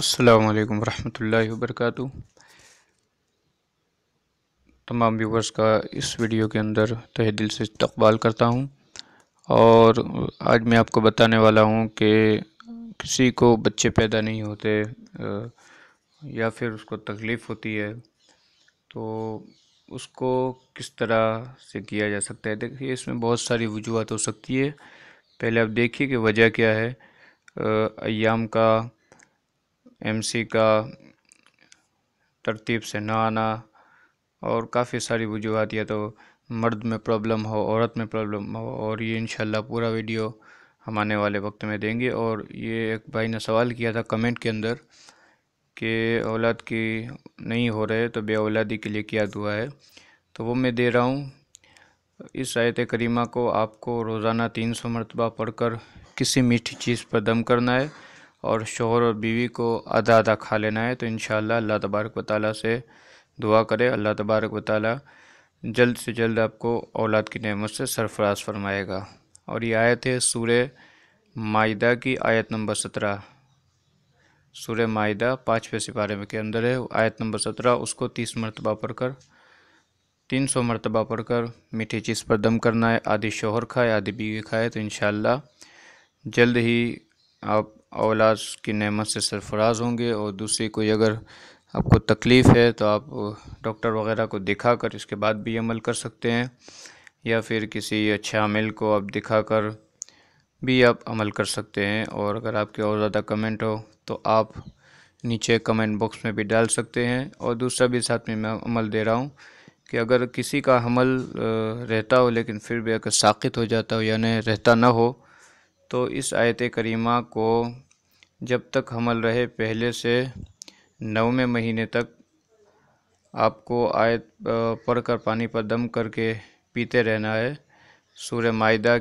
असलकम वरहमल वबरक तमाम व्यूवर्स का इस वीडियो के अंदर तहे दिल से इस्तबाल करता हूँ और आज मैं आपको बताने वाला हूँ कि किसी को बच्चे पैदा नहीं होते या फिर उसको तकलीफ़ होती है तो उसको किस तरह से किया जा सकता है देखिए इसमें बहुत सारी वजूहत हो सकती है पहले आप देखिए कि वजह क्या है अयाम का एमसी का तरतीब से ना आना और काफ़ी सारी वजूहत या तो मर्द में प्रॉब्लम हो औरत में प्रॉब्लम हो और ये इन पूरा वीडियो हम आने वाले वक्त में देंगे और ये एक भाई ने सवाल किया था कमेंट के अंदर कि औलाद की नहीं हो रहे तो बे औलादी के लिए क्या दुआ है तो वो मैं दे रहा हूँ इस आयत करीमा को आपको रोज़ाना तीन सौ मरतबा पढ़कर किसी मीठी चीज़ पर दम करना है और शोहर और बीवी को आधा आधा खा लेना है तो इन अल्लाह तबारक व ताली से दुआ करें अल्लाह तबारक व ताली जल्द से जल्द आपको औलाद की नमत से सरफराज फरमाएगा और ये आयत है सूर्य माहिदा की आयत नंबर सत्रह सूर्य माहिदा पाँचवें सिपारे में के अंदर है आयत नंबर सत्रह उसको तीस मरतबा पढ़ कर तीन सौ मरतबा पढ़ कर मीठी चीज़ पर दम करना है आधी शोहर खाए आधी बीवी खाए तो इन जल्द ही आप औलाद की नमत से सरफराज होंगे और दूसरी कोई अगर आपको तकलीफ़ है तो आप डॉक्टर वगैरह को दिखा कर इसके बाद भी अमल कर सकते हैं या फिर किसी अच्छे अमिल को आप दिखा कर भी आप अमल कर सकते हैं और अगर आपके और ज़्यादा कमेंट हो तो आप नीचे कमेंट बॉक्स में भी डाल सकते हैं और दूसरा भी साथ में मैं अमल दे रहा हूँ कि अगर किसी का हमल रहता हो लेकिन फिर भी अगर साखित हो जाता हो यानी रहता ना हो तो इस आयत करीमा को जब तक हमल रहे पहले से नौवें महीने तक आपको आयत पढ़कर पानी पर दम करके पीते रहना है सूर्य मायदा